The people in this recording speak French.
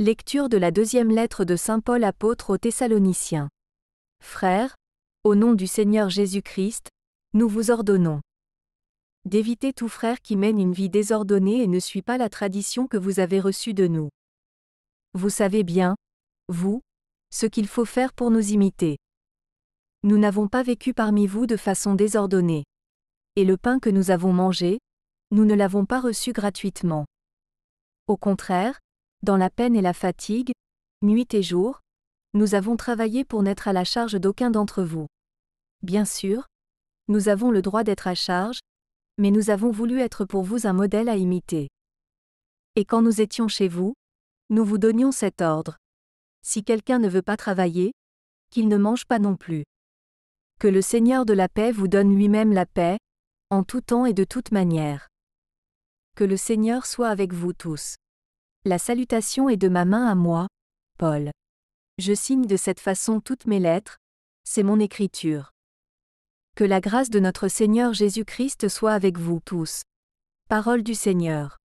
Lecture de la deuxième lettre de Saint Paul apôtre aux Thessaloniciens. Frères, au nom du Seigneur Jésus-Christ, nous vous ordonnons d'éviter tout frère qui mène une vie désordonnée et ne suit pas la tradition que vous avez reçue de nous. Vous savez bien, vous, ce qu'il faut faire pour nous imiter. Nous n'avons pas vécu parmi vous de façon désordonnée. Et le pain que nous avons mangé, nous ne l'avons pas reçu gratuitement. Au contraire, dans la peine et la fatigue, nuit et jour, nous avons travaillé pour n'être à la charge d'aucun d'entre vous. Bien sûr, nous avons le droit d'être à charge, mais nous avons voulu être pour vous un modèle à imiter. Et quand nous étions chez vous, nous vous donnions cet ordre. Si quelqu'un ne veut pas travailler, qu'il ne mange pas non plus. Que le Seigneur de la paix vous donne lui-même la paix, en tout temps et de toute manière. Que le Seigneur soit avec vous tous. La salutation est de ma main à moi, Paul. Je signe de cette façon toutes mes lettres, c'est mon écriture. Que la grâce de notre Seigneur Jésus-Christ soit avec vous tous. Parole du Seigneur.